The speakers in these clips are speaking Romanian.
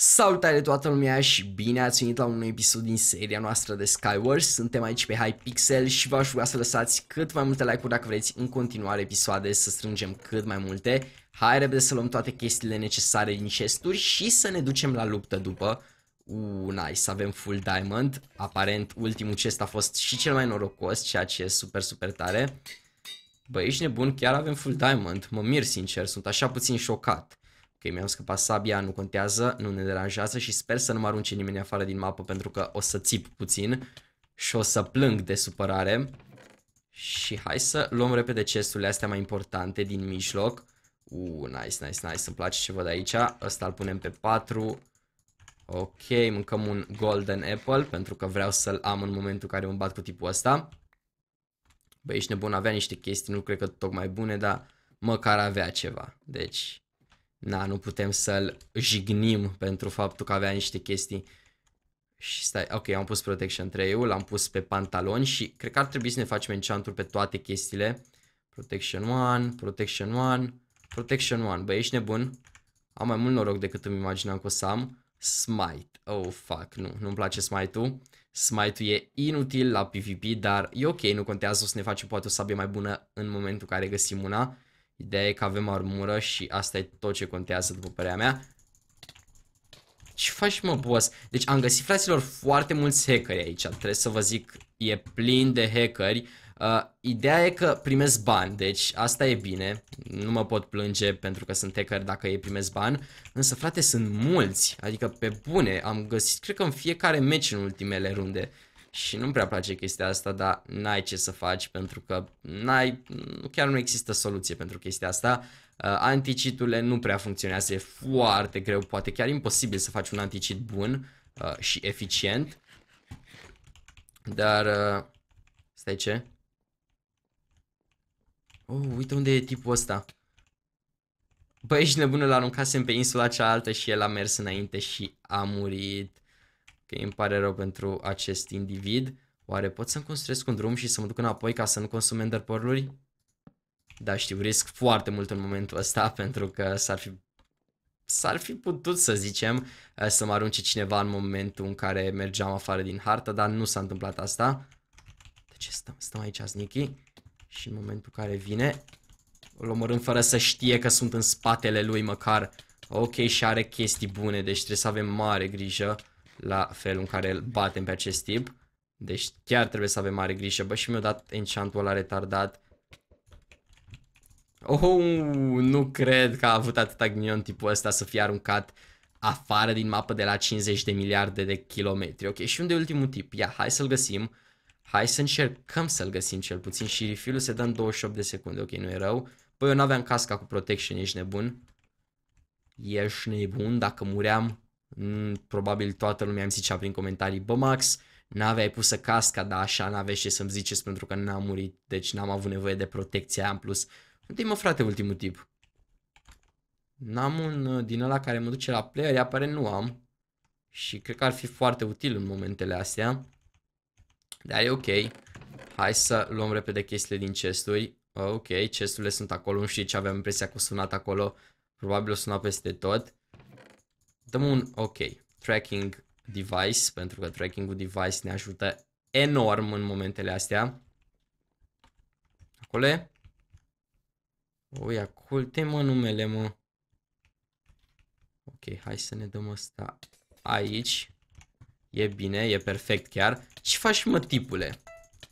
Salutare toată lumea și bine ați venit la un episod din seria noastră de Skywars. Suntem aici pe Hypixel și v-aș ruga să lăsați cât mai multe like-uri dacă vreți în continuare episoade să strângem cât mai multe. Hai repede să luăm toate chestiile necesare din chesturi și să ne ducem la luptă după. Uuu, uh, nice, avem full diamond. Aparent ultimul chest a fost și cel mai norocos, ceea ce e super, super tare. Băi, ești nebun, chiar avem full diamond. Mă mir sincer, sunt așa puțin șocat. Ok, mi-am scăpat sabia, nu contează, nu ne deranjează și sper să nu mă arunce nimeni afară din mapă pentru că o să țip puțin și o să plâng de supărare. Și hai să luăm repede chesturile astea mai importante din mijloc. Uuu, uh, nice, nice, nice, îmi place ce văd aici. Ăsta îl punem pe 4. Ok, mâncăm un golden apple pentru că vreau să-l am în momentul în care mă bat cu tipul ăsta. Băi, ești nebun, avea niște chestii, nu cred că tocmai bune, dar măcar avea ceva. Deci, na, nu putem să-l jignim pentru faptul că avea niște chestii. Și stai, ok, am pus Protection 3 l-am pus pe pantaloni și cred că ar trebui să ne facem enchant pe toate chestiile. Protection 1, Protection 1, Protection 1. Băi, ești nebun? Am mai mult noroc decât îmi imaginam că o să am. Smite. Oh, fuck, nu, nu-mi place Smite-ul. Smite-ul e inutil la PvP, dar e ok, nu contează, o să ne facem poate o sabie mai bună în momentul în care găsim una. Ideea e că avem armură și asta e tot ce contează după părerea mea. Ce faci mă boss? Deci am găsit fraților foarte mulți hackeri aici, trebuie să vă zic, e plin de hackeri. Uh, ideea e că primesc bani, deci asta e bine, nu mă pot plânge pentru că sunt hacker dacă ei primesc bani, însă frate sunt mulți, adică pe bune, am găsit cred că în fiecare meci în ultimele runde și nu-mi prea place chestia asta, dar n-ai ce să faci pentru că n-ai, chiar nu există soluție pentru chestia asta. Uh, anticiturile nu prea funcționează, e foarte greu, poate chiar imposibil să faci un anticit bun uh, și eficient. Dar, uh, stai ce? Oh, uite unde e tipul ăsta. Băi, ești nebunul, l-aruncasem pe insula cealaltă și el a mers înainte și a murit. Ok, îmi pare rău pentru acest individ. Oare pot să-mi construiesc un drum și să mă duc înapoi ca să nu consum enderpearl-uri? Da, știu, risc foarte mult în momentul ăsta pentru că s-ar fi s-ar fi putut să zicem eh, să mă arunce cineva în momentul în care mergeam afară din hartă, dar nu s-a întâmplat asta. Deci stăm, stăm aici Sneaky și în momentul care vine îl omorâm fără să știe că sunt în spatele lui măcar. Ok și are chestii bune, deci trebuie să avem mare grijă la felul în care îl batem pe acest tip. Deci chiar trebuie să avem mare grijă. Bă, și mi-a dat enchantul ăla retardat. Oh, nu cred că a avut atâta ghinion tipul ăsta să fie aruncat afară din mapă de la 50 de miliarde de kilometri. Ok, și unde e ultimul tip? Ia, hai să-l găsim. Hai să încercăm să-l găsim cel puțin și refill-ul se dă în 28 de secunde. Ok, nu e rău. Păi eu n-aveam casca cu protection, ești nebun. Ești nebun, dacă muream Mm, probabil toată lumea îmi zicea prin comentarii, bă Max, n-aveai pusă casca, dar așa n-aveai ce să-mi ziceți pentru că n-am murit, deci n-am avut nevoie de protecția aia în plus. Uite mă frate ultimul tip. N-am un uh, din ăla care mă duce la player, apare nu am. Și cred că ar fi foarte util în momentele astea. Dar e ok. Hai să luăm repede chestiile din chesturi. Ok, chesturile sunt acolo, nu știu ce aveam impresia că sunat acolo. Probabil o sunat peste tot. Dăm un OK. Tracking device, pentru că tracking-ul device ne ajută enorm în momentele astea. Acolo. Oi, acolte mă numele, mă. Ok, hai să ne dăm asta aici. E bine, e perfect chiar. Ce faci, mă, tipule?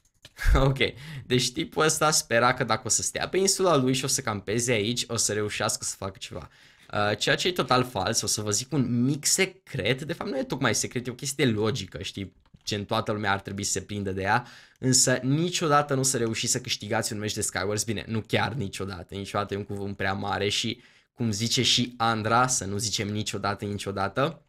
ok, deci tipul ăsta spera că dacă o să stea pe insula lui și o să campeze aici, o să reușească să facă ceva. Uh, ceea ce e total fals, o să vă zic un mic secret, de fapt nu e tocmai secret, e o chestie logică, știi, în toată lumea ar trebui să se prindă de ea, însă niciodată nu o să reușiți să câștigați un meci de Skywars, bine, nu chiar niciodată, niciodată e un cuvânt prea mare și cum zice și Andra, să nu zicem niciodată, niciodată,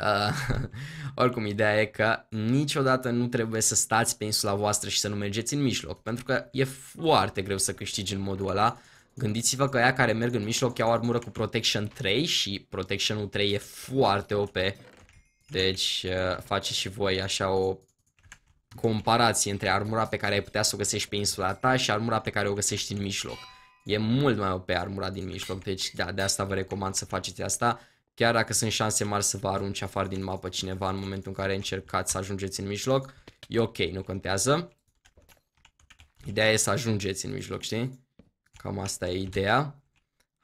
Uh, oricum, ideea e că niciodată nu trebuie să stați pe insula voastră și să nu mergeți în mijloc, pentru că e foarte greu să câștigi în modul ăla. Uh, Gândiți-vă că aia care merg în mijloc au armură cu Protection 3 și Protection 3 e foarte OP. Deci uh, faceți și voi așa o comparație între armura pe care ai putea să o găsești pe insula ta și armura pe care o găsești în mijloc. E mult mai OP armura din mijloc, deci da, de asta vă recomand să faceți asta. Chiar dacă sunt șanse mari să vă arunci afară din mapă cineva în momentul în care încercați să ajungeți în mijloc, e ok, nu contează. Ideea e să ajungeți în mijloc, știi? Cam asta e ideea.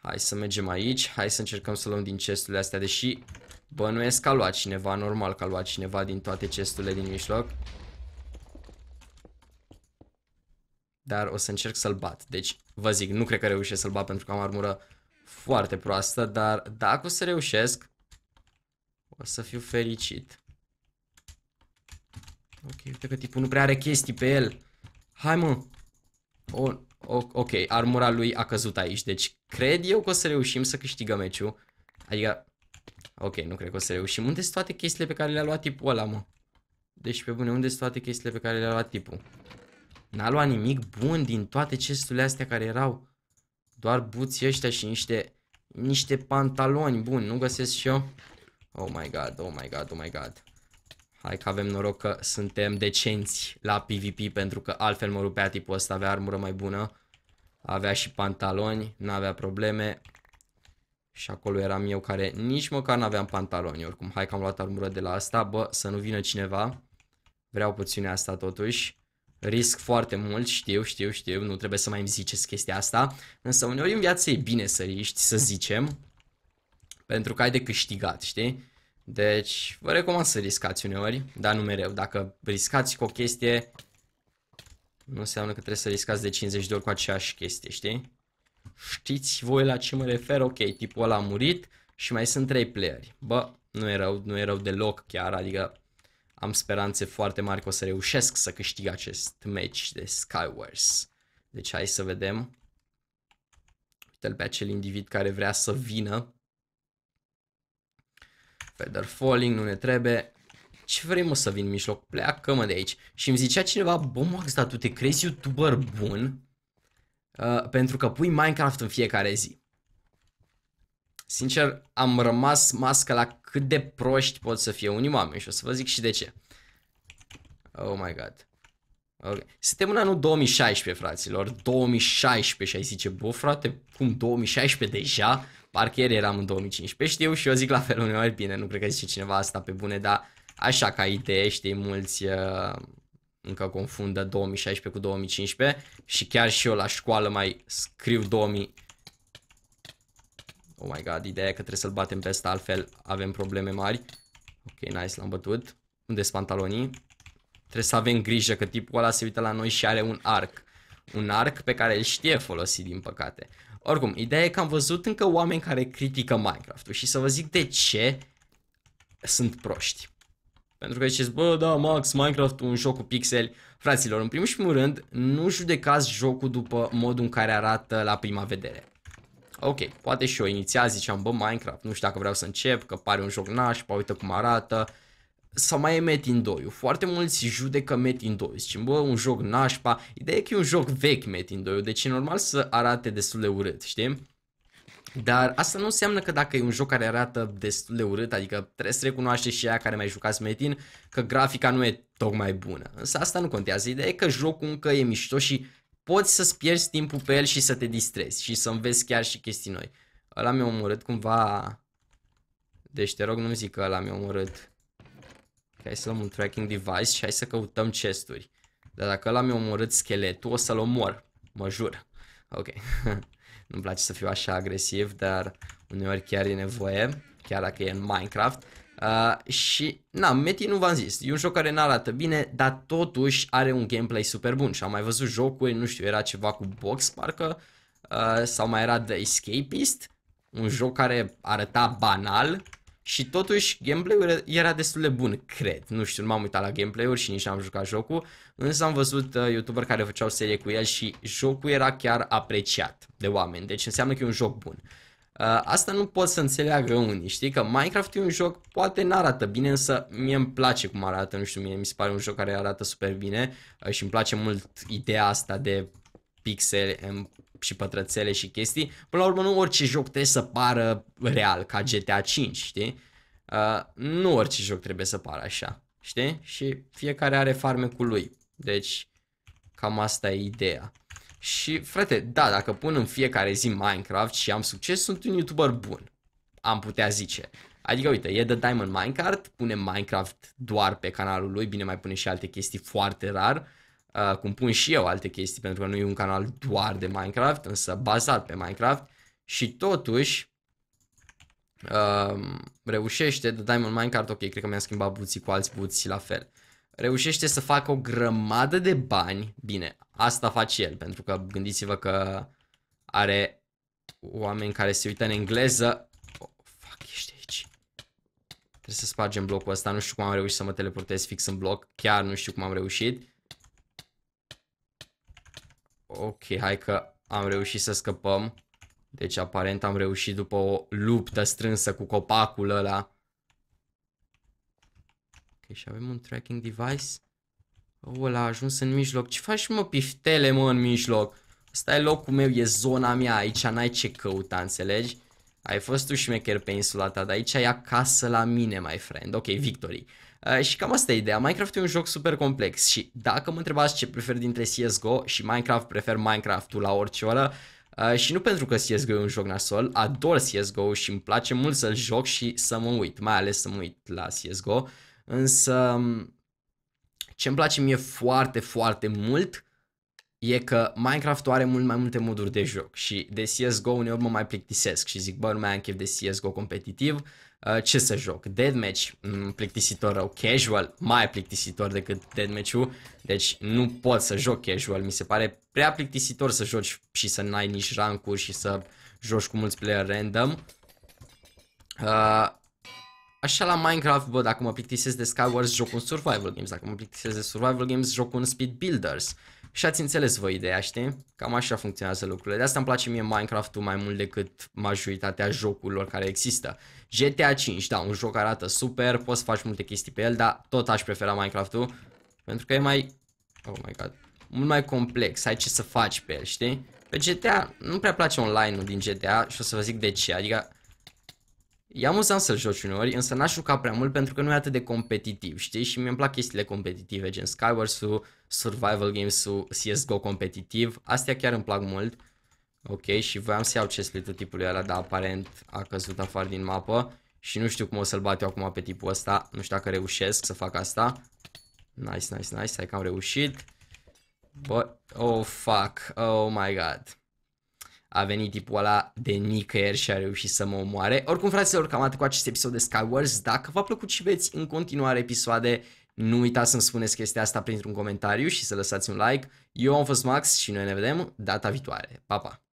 Hai să mergem aici, hai să încercăm să luăm din chesturile astea, deși bănuiesc că a luat cineva, normal că a luat cineva din toate chesturile din mijloc. Dar o să încerc să-l bat, deci vă zic, nu cred că reușesc să-l bat pentru că am armură foarte proastă, dar dacă o să reușesc, o să fiu fericit. Ok, uite că tipul nu prea are chestii pe el. Hai mă! O, ok, armura lui a căzut aici, deci cred eu că o să reușim să câștigăm meciul. Adică, ok, nu cred că o să reușim. Unde sunt toate chestiile pe care le-a luat tipul ăla, mă? Deci, pe bune, unde sunt toate chestiile pe care le-a luat tipul? N-a luat nimic bun din toate chesturile astea care erau. Doar buții ăștia și niște, niște pantaloni buni, nu găsesc și eu? Oh my god, oh my god, oh my god. Hai că avem noroc că suntem decenți la PvP pentru că altfel mă rupea tipul ăsta, avea armură mai bună. Avea și pantaloni, n-avea probleme. Și acolo eram eu care nici măcar n-aveam pantaloni oricum. Hai că am luat armură de la asta, bă, să nu vină cineva. Vreau puținea asta totuși. Risc foarte mult, știu, știu, știu, nu trebuie să mai îmi ziceți chestia asta. Însă uneori în viață e bine să riști, să zicem. Pentru că ai de câștigat, știi? Deci, vă recomand să riscați uneori, dar nu mereu. Dacă riscați cu o chestie, nu înseamnă că trebuie să riscați de 50 de ori cu aceeași chestie, știi? Știți voi la ce mă refer? Ok, tipul ăla a murit și mai sunt 3 playeri. Bă, nu e rău, nu e rău deloc chiar, adică am speranțe foarte mari că o să reușesc să câștig acest match de Skywars. Deci hai să vedem. Uite-l pe acel individ care vrea să vină Feather Falling, nu ne trebuie. Ce vrei mă să vin în mijloc? Pleacă mă de aici. Și îmi zicea cineva, bă Max, dar tu te crezi youtuber bun? Uh, pentru că pui Minecraft în fiecare zi. Sincer, am rămas mască la cât de proști pot să fie unii oameni și o să vă zic și de ce. Oh my god. Okay. Suntem în anul 2016, fraților. 2016 și ai zice, bă frate, cum 2016 deja? Parcă eram în 2015, știu, și eu zic la fel uneori, bine, nu cred că zice cineva asta pe bune, dar așa ca idee, știi, mulți uh, încă confundă 2016 cu 2015 și chiar și eu la școală mai scriu 2000 Oh my god, ideea e că trebuie să-l batem pe asta, altfel avem probleme mari. Ok, nice, l-am bătut. unde sunt pantalonii? Trebuie să avem grijă că tipul ăla se uită la noi și are un arc. Un arc pe care îl știe folosi, din păcate. Oricum, ideea e că am văzut încă oameni care critică Minecraft-ul și să vă zic de ce sunt proști. Pentru că ziceți, bă, da, Max, Minecraft un joc cu pixeli. Fraților, în primul și primul rând, nu judecați jocul după modul în care arată la prima vedere. Ok, poate și eu inițial ziceam, bă, Minecraft, nu știu dacă vreau să încep, că pare un joc naș. Pa uite cum arată, sau mai e 2. Foarte mulți judecă 2. Zice, bă, un joc nașpa. Ideea e că e un joc vechi 2, deci e normal să arate destul de urât, știi? Dar asta nu înseamnă că dacă e un joc care arată destul de urât, adică trebuie să recunoaște și ea care mai jucați Metin, că grafica nu e tocmai bună. Însă asta nu contează. Ideea e că jocul încă e mișto și poți să-ți pierzi timpul pe el și să te distrezi și să înveți chiar și chestii noi. Ăla mi-a omorât cumva... Deci te rog nu-mi zic că ăla mi-a omorât Hai să luăm un tracking device și hai să căutăm chesturi. Dar dacă ăla mi-a omorât scheletul, o să-l omor. Mă jur. Ok. Nu-mi place să fiu așa agresiv, dar uneori chiar e nevoie. Chiar dacă e în Minecraft. Uh, și, na, Meti nu v-am zis, e un joc care nu arată bine, dar totuși are un gameplay super bun și am mai văzut jocuri, nu știu, era ceva cu box, parcă, uh, sau mai era The Escapist, un joc care arăta banal, și totuși gameplay-ul era destul de bun, cred. Nu știu, nu m-am uitat la gameplay-uri și nici n-am jucat jocul, însă am văzut uh, youtuber care făceau serie cu el și jocul era chiar apreciat de oameni, deci înseamnă că e un joc bun. Uh, asta nu pot să înțeleagă unii, știi că Minecraft e un joc, poate n-arată bine, însă mie îmi place cum arată, nu știu, mie mi se pare un joc care arată super bine uh, și îmi place mult ideea asta de pixel și pătrățele și chestii. Până la urmă, nu orice joc trebuie să pară real, ca GTA 5, știi? Uh, nu orice joc trebuie să pară așa, știi? Și fiecare are farmecul lui. Deci, cam asta e ideea. Și, frate, da, dacă pun în fiecare zi Minecraft și am succes, sunt un YouTuber bun. Am putea zice. Adică, uite, e The Diamond Minecraft, pune Minecraft doar pe canalul lui, bine mai pune și alte chestii foarte rar. Uh, Uh, cum pun și eu alte chestii, pentru că nu e un canal doar de Minecraft, însă bazat pe Minecraft și totuși uh, reușește The Diamond Minecraft, ok, cred că mi-am schimbat buții cu alți buții la fel. Reușește să facă o grămadă de bani, bine, asta face el, pentru că gândiți-vă că are oameni care se uită în engleză. Oh, Trebuie să spargem blocul ăsta, nu știu cum am reușit să mă teleportez fix în bloc, chiar nu știu cum am reușit ok, hai că am reușit să scăpăm. Deci aparent am reușit după o luptă strânsă cu copacul ăla. Ok, și avem un tracking device. Ăla a ajuns în mijloc. Ce faci mă piftele mă în mijloc? Asta e locul meu, e zona mea, aici n-ai ce căuta, înțelegi? Ai fost tu șmecher pe insula ta, dar aici e acasă la mine, my friend. Ok, victory. Uh, și cam asta e ideea. Minecraft e un joc super complex și dacă mă întrebați ce prefer dintre CSGO și Minecraft, prefer Minecraft-ul la orice oră. Uh, și nu pentru că CSGO e un joc nasol, ador CSGO și îmi place mult să-l joc și să mă uit, mai ales să mă uit la CSGO, însă um, ce îmi place mie foarte, foarte mult e că Minecraft are mult mai multe moduri de joc și de CSGO uneori mă mai plictisesc și zic bă, nu mai am chef de CSGO competitiv, Uh, ce să joc. Deadmatch, mm, plictisitor rău, casual, mai plictisitor decât deadmatch ul deci nu pot să joc casual, mi se pare prea plictisitor să joci și să n-ai nici rank și să joci cu mulți player random. Uh, așa la Minecraft, bă, dacă mă plictisesc de Skywars, joc un survival games, dacă mă plictisesc de survival games, joc un speed builders. Uh, și ați înțeles voi ideea, știi? Cam așa funcționează lucrurile. De asta îmi place mie Minecraft-ul mai mult decât majoritatea jocurilor care există. GTA 5, da, un joc arată super, poți să faci multe chestii pe el, dar tot aș prefera Minecraft-ul pentru că e mai... Oh my god. Mult mai complex, ai ce să faci pe el, știi? Pe GTA nu prea place online-ul din GTA și o să vă zic de ce, adică E amuzant să-l joci uneori, însă n-aș juca prea mult pentru că nu e atât de competitiv, știi? Și mi e plac chestiile competitive, gen skywars ul Survival Games-ul, CSGO competitiv, astea chiar îmi plac mult. Ok, și voiam să iau chestlite tipului ăla, dar aparent a căzut afară din mapă și nu știu cum o să-l bat eu acum pe tipul ăsta, nu știu dacă reușesc să fac asta. Nice, nice, nice, hai că am reușit. But, oh fuck, oh my god a venit tipul ăla de nicăieri și a reușit să mă omoare. Oricum, fraților, cam atât cu acest episod de Skywars. Dacă v-a plăcut și veți în continuare episoade, nu uitați să-mi spuneți chestia asta printr-un comentariu și să lăsați un like. Eu am fost Max și noi ne vedem data viitoare. Pa, pa!